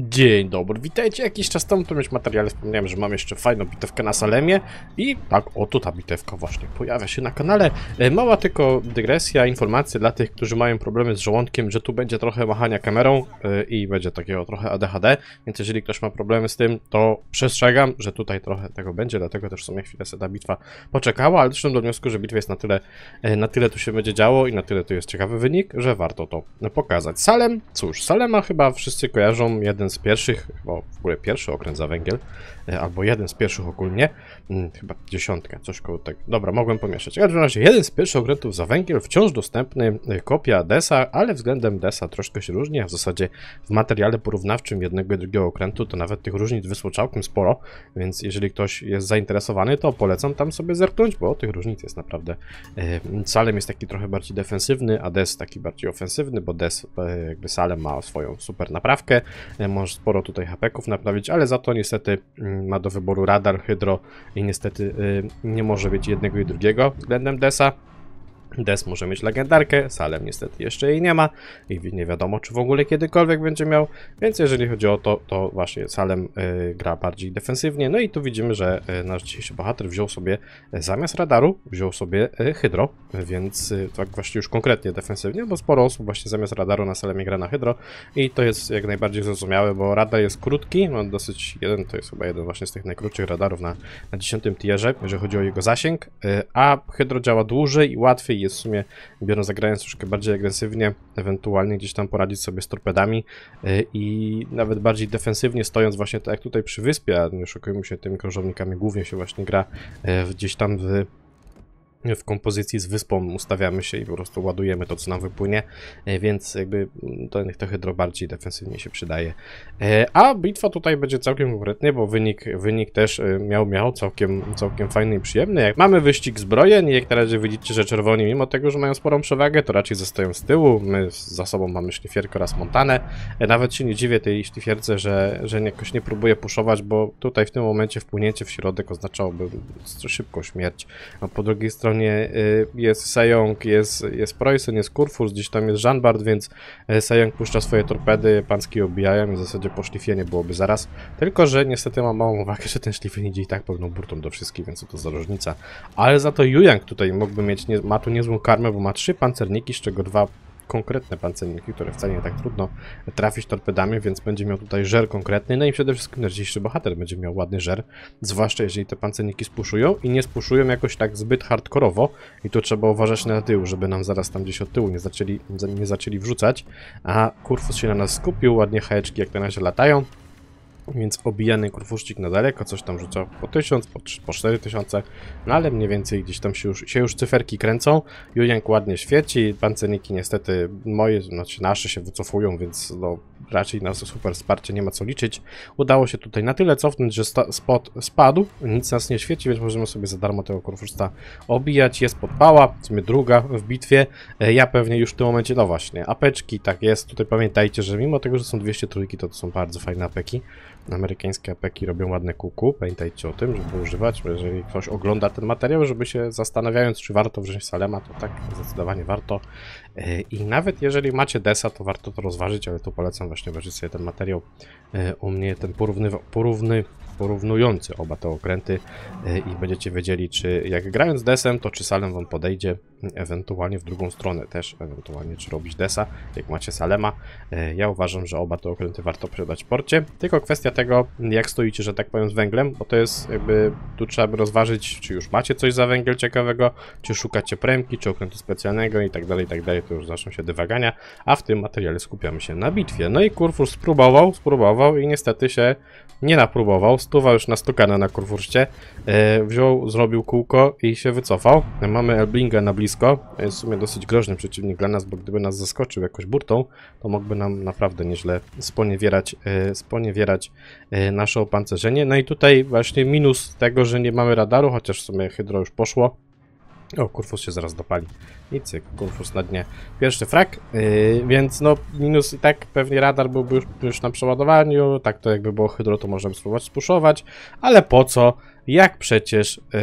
Dzień dobry, witajcie. Jakiś czas temu, tu mieć materiale, wspomniałem, że mam jeszcze fajną bitewkę na Salemie i tak, oto ta bitewka właśnie pojawia się na kanale. E, mała tylko dygresja, informacja dla tych, którzy mają problemy z żołądkiem, że tu będzie trochę machania kamerą e, i będzie takiego trochę ADHD, więc jeżeli ktoś ma problemy z tym, to przestrzegam, że tutaj trochę tego będzie, dlatego też w sumie chwilę ta bitwa poczekała, ale doszedłem do wniosku, że bitwa jest na tyle, e, na tyle tu się będzie działo i na tyle tu jest ciekawy wynik, że warto to pokazać. Salem, cóż, Salema chyba wszyscy kojarzą jeden jeden z pierwszych, bo w ogóle pierwszy okręt za węgiel, e, albo jeden z pierwszych ogólnie, mm, chyba dziesiątka, coś koło tego. Dobra, mogłem pomieszać. W każdym razie jeden z pierwszych okrętów za węgiel, wciąż dostępny, e, kopia DESA, ale względem DESA troszkę się różni, a w zasadzie w materiale porównawczym jednego i drugiego okrętu to nawet tych różnic wyszło całkiem sporo, więc jeżeli ktoś jest zainteresowany, to polecam tam sobie zerknąć, bo tych różnic jest naprawdę... E, Salem jest taki trochę bardziej defensywny, a DES taki bardziej ofensywny, bo DES jakby Salem ma swoją super naprawkę, może sporo tutaj hapeków naprawić, ale za to niestety mm, ma do wyboru radar, hydro i niestety y, nie może mieć jednego i drugiego względem Desa. Des może mieć legendarkę, Salem niestety jeszcze jej nie ma i nie wiadomo, czy w ogóle kiedykolwiek będzie miał, więc jeżeli chodzi o to, to właśnie Salem y, gra bardziej defensywnie. No i tu widzimy, że y, nasz dzisiejszy bohater wziął sobie y, zamiast radaru, wziął sobie hydro, więc tak właśnie już konkretnie defensywnie, bo sporo osób właśnie zamiast radaru na Salemie gra na hydro i to jest jak najbardziej zrozumiałe, bo radar jest krótki, no, dosyć jeden, to jest chyba jeden właśnie z tych najkrótszych radarów na, na 10 tierze, jeżeli chodzi o jego zasięg, a hydro działa dłużej i łatwiej jest w sumie, biorąc zagrając troszkę bardziej agresywnie, ewentualnie gdzieś tam poradzić sobie z torpedami e, i nawet bardziej defensywnie stojąc właśnie tak jak tutaj przy wyspie, a nie oszukujmy się tymi krążownikami, głównie się właśnie gra e, gdzieś tam w w kompozycji z wyspą ustawiamy się i po prostu ładujemy to, co nam wypłynie, e, więc jakby mm, to trochę bardziej defensywnie się przydaje. E, a bitwa tutaj będzie całkiem konkretnie, bo wynik, wynik też e, miał, miał całkiem, całkiem fajny i przyjemny. Mamy wyścig zbrojeń i jak na razie widzicie, że czerwoni, mimo tego, że mają sporą przewagę, to raczej zostają z tyłu. My za sobą mamy szlifierkę oraz montanę. Nawet się nie dziwię tej szlifierce, że, że jakoś nie próbuję puszować, bo tutaj w tym momencie wpłynięcie w środek oznaczałoby szybką śmierć. A po drugiej stronie stronie y, jest Sejong, jest, jest Preußen, jest Kurfürst, gdzieś tam jest Janbard, więc y, Sejong puszcza swoje torpedy, panski obijają i w zasadzie po szlifie byłoby zaraz. Tylko, że niestety mam małą uwagę, że ten szlifien idzie i tak pewną burtą do wszystkich, więc co to za różnica. Ale za to Yuyang tutaj mógłby mieć, nie, ma tu niezłą karmę, bo ma trzy pancerniki, z czego dwa konkretne pancerniki, które wcale nie tak trudno trafić torpedami, więc będzie miał tutaj żer konkretny. No i przede wszystkim nasz dzisiejszy bohater będzie miał ładny żer, zwłaszcza jeżeli te pancerniki spuszują i nie spuszują jakoś tak zbyt hardkorowo i tu trzeba uważać na tył, żeby nam zaraz tam gdzieś od tyłu nie zaczęli, nie zaczęli wrzucać, a Kurfus się na nas skupił, ładnie hajeczki jak na razie latają. Więc obijany kurwuszcik na daleko, coś tam rzuca po 1000, po, po 4000, no ale mniej więcej gdzieś tam się już, się już cyferki kręcą. Julian ładnie świeci, pancerniki niestety moje, znaczy nasze się wycofują, więc no, raczej na super wsparcie nie ma co liczyć. Udało się tutaj na tyle cofnąć, że spot spadł, nic nas nie świeci, więc możemy sobie za darmo tego kurwuszca obijać. Jest podpała, w sumie druga w bitwie. E, ja pewnie już w tym momencie, no właśnie, apeczki, tak jest. Tutaj pamiętajcie, że mimo tego, że są 200 trójki, to, to są bardzo fajne apeki. Amerykańskie apeki robią ładne kuku, pamiętajcie o tym, żeby używać. Jeżeli ktoś ogląda ten materiał, żeby się zastanawiając, czy warto wziąć Salema, to tak, zdecydowanie warto. E, I nawet jeżeli macie Desa, to warto to rozważyć, ale tu polecam właśnie obejrzeć sobie ten materiał. E, u mnie ten porówny, porówny porównujący oba te okręty e, i będziecie wiedzieli, czy jak grając desem, to czy salem wam podejdzie, ewentualnie w drugą stronę też, ewentualnie czy robić desa, jak macie salema. E, ja uważam, że oba te okręty warto przydać porcie, tylko kwestia tego, jak stoicie, że tak powiem, z węglem, bo to jest jakby, tu trzeba by rozważyć, czy już macie coś za węgiel ciekawego, czy szukacie premki, czy okrętu specjalnego i tak dalej, i tak dalej, to już zaczną się dywagania, a w tym materiale skupiamy się na bitwie. No i Kurfur spróbował, spróbował i niestety się nie napróbował, stuwa już na stukana na kurwurście. E, wziął, zrobił kółko i się wycofał. Mamy Elblinga na blisko. Jest w sumie dosyć groźny przeciwnik dla nas, bo gdyby nas zaskoczył jakoś burtą, to mógłby nam naprawdę nieźle sponiewierać, e, sponiewierać e, nasze opancerzenie. No i tutaj właśnie minus tego, że nie mamy radaru, chociaż w sumie Hydro już poszło o, Kurfus się zaraz dopali. Nic Kurfus na dnie. Pierwszy frak, yy, więc no minus i tak pewnie radar byłby już, już na przeładowaniu, tak to jakby było hydro, to możemy spróbować spuszować, ale po co? Jak przecież, yy,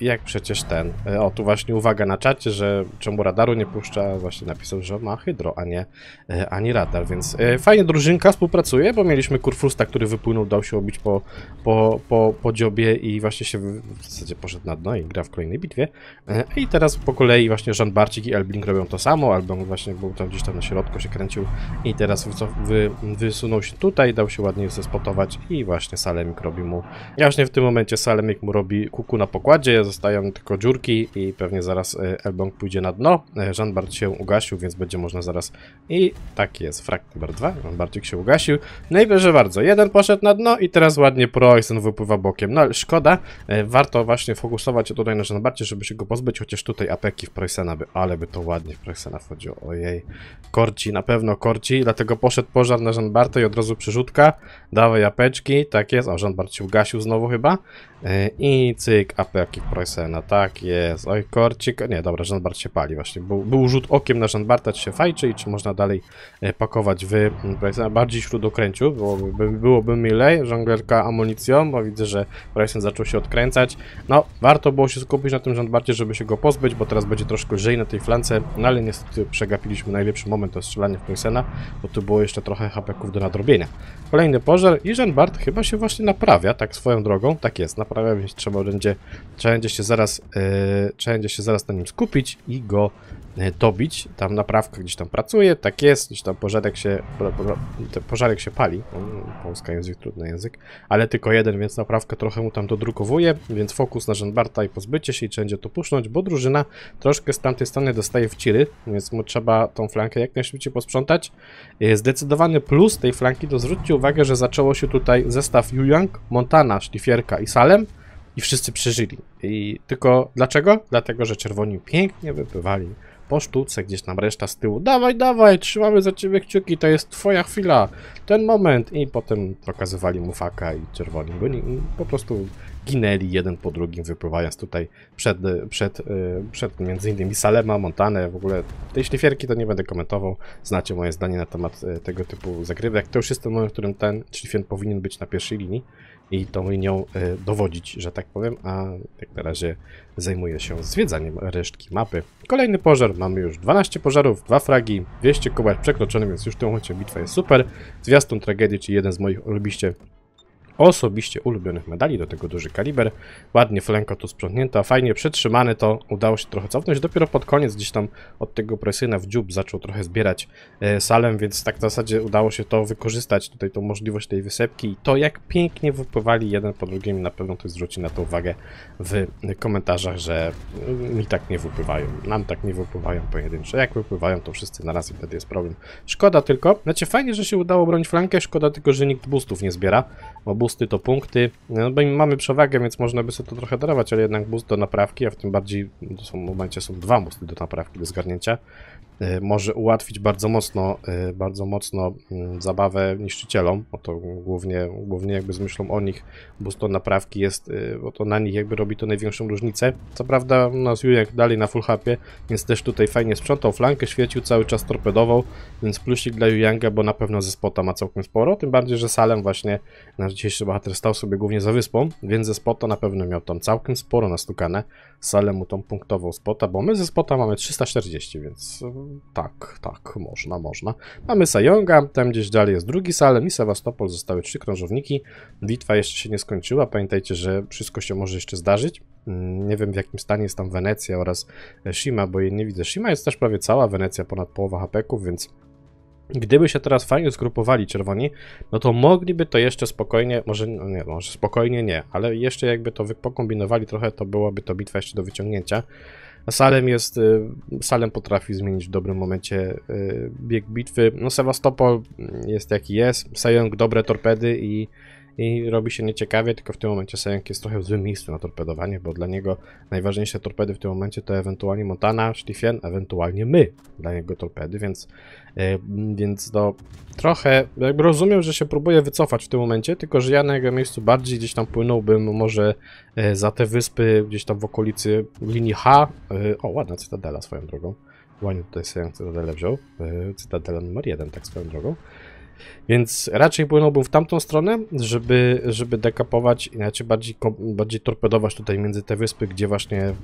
jak przecież ten, y, o tu właśnie uwaga na czacie, że czemu radaru nie puszcza, właśnie napisał, że ma hydro, a nie yy, nie radar, więc yy, fajnie drużynka współpracuje, bo mieliśmy kurfursta, który wypłynął, dał się obić po, po, po, po dziobie i właśnie się w zasadzie poszedł na dno i gra w kolejnej bitwie y, i teraz po kolei właśnie Jean Barcik i Elblink robią to samo, albo właśnie był tam gdzieś tam na środku, się kręcił i teraz wy, wysunął się tutaj, dał się ładnie zespotować i właśnie Salemik robi mu, ja właśnie w tym momencie momencie Salemik mu robi kuku na pokładzie, zostają tylko dziurki i pewnie zaraz e, Elbong pójdzie na dno. E, Żanbart się ugasił, więc będzie można zaraz... I tak jest, frak numer 2, Żanbarcik się ugasił. No i bardzo, jeden poszedł na dno i teraz ładnie Proisen wypływa bokiem. No ale szkoda, e, warto właśnie fokusować się tutaj na Żanbarcie, żeby się go pozbyć, chociaż tutaj apeki w Proisena by, ale by to ładnie w Proisena wchodziło, ojej. Korci, na pewno korci, dlatego poszedł pożar na Żanbarta i od razu przerzutka. Dawaj apeczki, tak jest, a Żanbart się ugasił znowu chyba. E, I cyk, apeki Prysena, no tak jest. Oj, korcik. Nie, dobra, Żanbart się pali właśnie. Był, był rzut okiem na żandbarta, czy się fajczy i czy można dalej e, pakować w mm, Prysena. Bardziej śródokręciu, byłoby, byłoby milej. Żonglerka amunicją, bo widzę, że Prysen zaczął się odkręcać. No, warto było się skupić na tym żandbarcie, żeby się go pozbyć, bo teraz będzie troszkę lżej na tej flance. No, ale niestety przegapiliśmy najlepszy moment do strzelania w Prysena, bo tu było jeszcze trochę hapeków do nadrobienia. Kolejny pożar i Żanbart chyba się właśnie naprawia, tak swoją drogą. Takie jest. Naprawiam więc trzeba będzie, trzeba będzie się zaraz, yy, trzeba będzie się zaraz na nim skupić i go yy, dobić. Tam naprawka gdzieś tam pracuje, tak jest, gdzieś tam pożarek się, po, po, pożarek się pali. Polska język, trudny język, ale tylko jeden, więc naprawkę trochę mu tam dodrukowuje, więc fokus na Żenbarta i pozbycie się i trzeba będzie to pusznąć, bo drużyna troszkę z tamtej strony dostaje w ciry, więc mu trzeba tą flankę jak najszybciej posprzątać. Yy, zdecydowany plus tej flanki to zwróćcie uwagę, że zaczęło się tutaj zestaw Yu Yang, Montana, Szlifierka i Salem i wszyscy przeżyli. I tylko dlaczego? Dlatego, że czerwoni pięknie wypływali po sztuce, gdzieś tam reszta z tyłu. Dawaj, dawaj, trzymamy za ciebie kciuki, to jest twoja chwila, ten moment. I potem pokazywali mu faka i czerwoni go po prostu ginęli jeden po drugim, wypływając tutaj przed, przed, y, przed między innymi Salema, Montanę, w ogóle tej szlifierki to nie będę komentował, znacie moje zdanie na temat y, tego typu zagrywek. To już jest ten moment, w którym ten szlifien powinien być na pierwszej linii i tą linią e, dowodzić, że tak powiem, a jak na razie zajmuję się zwiedzaniem resztki mapy. Kolejny pożar, mamy już 12 pożarów, 2 fragi, 200 kołek przekroczone, więc już w tym momencie bitwa jest super. Zwiastun tragedii, czyli jeden z moich ulubiście osobiście ulubionych medali, do tego duży kaliber. Ładnie flanko tu sprzątnięta, fajnie przetrzymane to, udało się trochę cofnąć. Dopiero pod koniec gdzieś tam od tego presyna w dziób zaczął trochę zbierać e, salem, więc tak w zasadzie udało się to wykorzystać, tutaj tą możliwość tej wysepki i to jak pięknie wypływali jeden po drugim, na pewno ktoś zwróci na to uwagę w komentarzach, że e, mi tak nie wypływają, nam tak nie wypływają pojedyncze. Jak wypływają to wszyscy na raz i wtedy jest problem. Szkoda tylko, znaczy fajnie, że się udało bronić flankę, szkoda tylko, że nikt boostów nie zbiera, bo boost busty to punkty. No, bo mamy przewagę, więc można by sobie to trochę darować, ale jednak boost do naprawki, a w tym bardziej w tym momencie są dwa busty do naprawki, do zgarnięcia. Y, może ułatwić bardzo mocno, y, bardzo mocno mm, zabawę niszczycielom, bo to głównie, głównie jakby z myślą o nich, bo to naprawki jest, y, bo to na nich jakby robi to największą różnicę. Co prawda nas Jurek dalej na full hapie, więc też tutaj fajnie sprzątał flankę, świecił, cały czas torpedował, więc plusik dla Juyanga, bo na pewno ze spota ma całkiem sporo, tym bardziej, że Salem właśnie nasz dzisiejszy bohater stał sobie głównie za wyspą, więc ze spota na pewno miał tam całkiem sporo nastukane. Salemu tą punktową spota, bo my ze spota mamy 340, więc tak, tak, można, można. Mamy Sayonga, tam gdzieś dalej jest drugi salem i Sewastopol. Zostały trzy krążowniki. Bitwa jeszcze się nie skończyła. Pamiętajcie, że wszystko się może jeszcze zdarzyć. Mm, nie wiem w jakim stanie jest tam Wenecja oraz e, Shima, bo jej nie widzę. Shima jest też prawie cała, Wenecja ponad połowa hapeków, więc Gdyby się teraz fajnie zgrupowali czerwoni, no to mogliby to jeszcze spokojnie, może no nie, może spokojnie nie, ale jeszcze jakby to pokombinowali trochę, to byłaby to bitwa jeszcze do wyciągnięcia. Salem jest, y, Salem potrafi zmienić w dobrym momencie y, bieg bitwy. No Sewastopol jest jaki jest, Sejong dobre torpedy i i robi się nieciekawie, tylko w tym momencie Sajank jest trochę w złym miejscu na torpedowanie, bo dla niego najważniejsze torpedy w tym momencie to ewentualnie Montana, Schlieffen, ewentualnie my dla niego torpedy, więc, e, więc no trochę jakby rozumiem, że się próbuje wycofać w tym momencie, tylko że ja na jego miejscu bardziej gdzieś tam płynąłbym może e, za te wyspy gdzieś tam w okolicy linii H. Yy, o, ładna cytadela swoją drogą. Ładnie tutaj Sajank cytadelę wziął. Cytadela numer jeden tak swoją drogą. Więc raczej płynąłbym w tamtą stronę, żeby, żeby dekapować, inaczej bardziej, bardziej torpedować tutaj między te wyspy, gdzie właśnie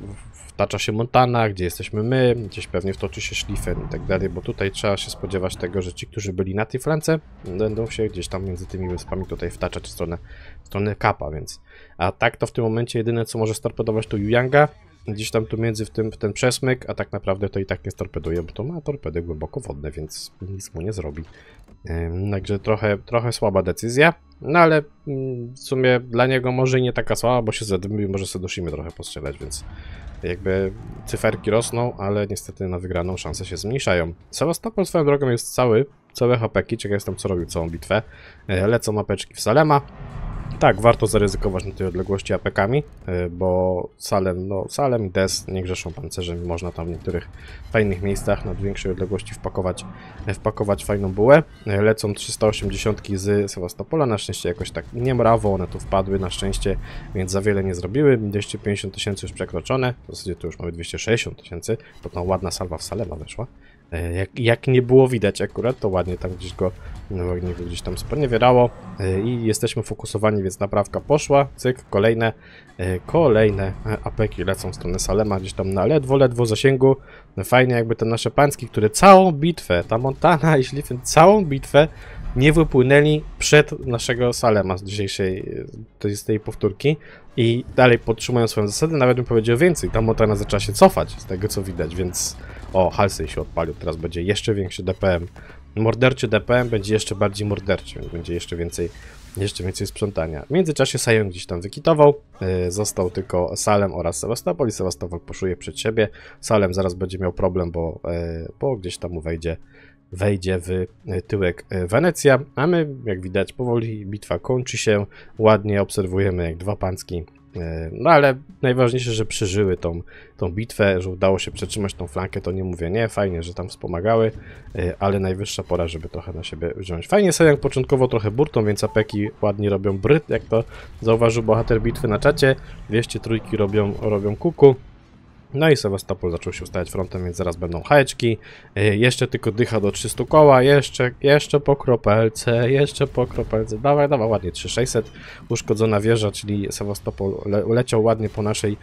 wtacza się Montana, gdzie jesteśmy my, gdzieś pewnie wtoczy się Schlieffen i tak dalej, bo tutaj trzeba się spodziewać tego, że ci, którzy byli na tej flance, będą się gdzieś tam między tymi wyspami tutaj wtaczać w stronę, w stronę Kapa, więc... A tak to w tym momencie jedyne, co może storpedować to Yuyanga, gdzieś tam tu między w, tym, w ten przesmyk, a tak naprawdę to i tak nie storpeduje, bo to ma torpedy głęboko wodne, więc nic mu nie zrobi. także trochę, trochę słaba decyzja, no ale mm, w sumie dla niego może i nie taka słaba, bo się zadymbi, może Sedoshimy trochę postrzelać, więc jakby cyferki rosną, ale niestety na wygraną szanse się zmniejszają. Sewastopol swoją drogą jest cały, całe hapeki, ciekaw jestem co robił całą bitwę. E, lecą mapeczki w Salema, tak, warto zaryzykować na tej odległości apekami, y, bo salem, no salem i des nie grzeszą pancerzem. Można tam w niektórych fajnych miejscach na większej odległości wpakować, y, wpakować fajną bułę. Y, lecą 380 z Sewastopola, na szczęście jakoś tak nie mrawo, one tu wpadły na szczęście, więc za wiele nie zrobiły. 250 tysięcy już przekroczone, w zasadzie tu już mamy 260 tysięcy, bo tam ładna salwa w Salema wyszła. E, jak, jak nie było widać akurat, to ładnie tam gdzieś go no, nie gdzieś tam sponiewierało e, i jesteśmy fokusowani, więc naprawka poszła, cyk, kolejne, e, kolejne apeki lecą w stronę Salema, gdzieś tam na ledwo, ledwo zasięgu, no, fajnie jakby te nasze pański, które całą bitwę, ta Montana i Szlifyn, całą bitwę nie wypłynęli przed naszego Salema z dzisiejszej, jest tej powtórki i dalej podtrzymują swoją zasadę, nawet bym powiedział więcej, ta Montana zaczęła się cofać z tego co widać, więc o, Halsey się odpalił, teraz będzie jeszcze większy DPM. Morderczy DPM będzie jeszcze bardziej morderczy, będzie jeszcze więcej, jeszcze więcej sprzątania. W międzyczasie Sajon gdzieś tam wykitował, y, został tylko Salem oraz Sewastopol i Sewastopol poszuje przed siebie. Salem zaraz będzie miał problem, bo, y, bo gdzieś tam mu wejdzie wejdzie w y, tyłek Wenecja, a my, jak widać, powoli bitwa kończy się, ładnie obserwujemy, jak dwa pański E, no ale najważniejsze, że przeżyły tą, tą bitwę, że udało się przetrzymać tą flankę, to nie mówię nie, fajnie, że tam wspomagały, e, ale najwyższa pora, żeby trochę na siebie wziąć. Fajnie Sejang początkowo trochę burtą, więc apeki ładnie robią bryt, jak to zauważył bohater bitwy na czacie, wieście trójki robią, robią kuku. No i Sewastopol zaczął się ustawiać frontem, więc zaraz będą hajeczki. E, jeszcze tylko dycha do 300 koła, jeszcze, jeszcze po kropelce, jeszcze po kropelce. Dawaj, dawaj, ładnie 3600. Uszkodzona wieża, czyli Sewastopol le leciał ładnie po naszej,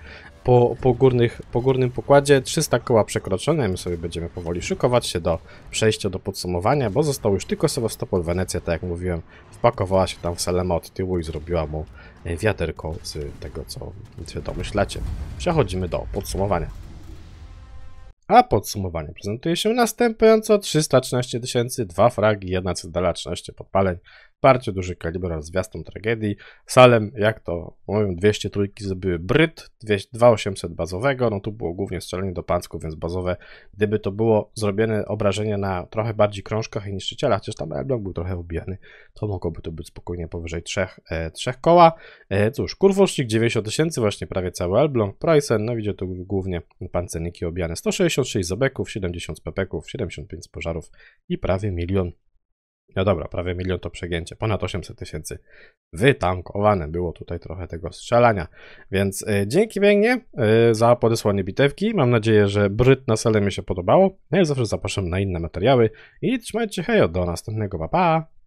po, po, górnych, po górnym pokładzie. 300 koła przekroczone, my sobie będziemy powoli szykować się do przejścia do podsumowania, bo został już tylko Sewastopol, Wenecja, tak jak mówiłem, wpakowała się tam w Salema od tyłu i zrobiła mu wiaderko z tego, co się domyślacie. Przechodzimy do podsumowania. A podsumowanie prezentuje się następująco 313 tysięcy, 2 fragi, 1 cydala, 13 podpaleń, bardzo duży kaliber zwiastą tragedii. Salem, jak to mówią, 200 trójki zrobiły Bryt, 2800 bazowego, no tu było głównie strzelanie do pancków, więc bazowe, gdyby to było zrobione obrażenie na trochę bardziej krążkach i niszczycielach, chociaż tam Elbląg był trochę ubijany, to mogłoby to być spokojnie powyżej 3, e, 3 koła. E, cóż, kurwuszczyk 90 tysięcy, właśnie prawie cały Elbląg, Price no widzę tu głównie pancerniki obijane, 166 zobeków, 70 pepeków, 75 pożarów i prawie milion no dobra, prawie milion to przegięcie, ponad 800 tysięcy wytankowane. Było tutaj trochę tego strzelania. Więc y, dzięki pięknie y, za podesłanie bitewki. Mam nadzieję, że bryt na sele mi się podobało. No ja zawsze zapraszam na inne materiały i trzymajcie hejo, do następnego, pa pa!